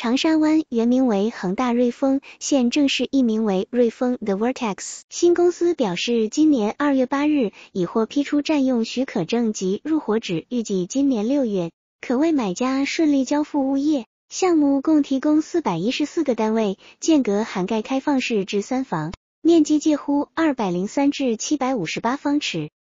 长沙湾原名为恒大瑞丰，现正式易名为瑞丰 The Vertex。新公司表示，今年二月八日已获批出占用许可证及入伙纸，预计今年六月可为买家顺利交付物业。项目共提供四百一十四个单位，间隔涵盖开放式至三房，面积介乎二百零三至七百五十八方尺。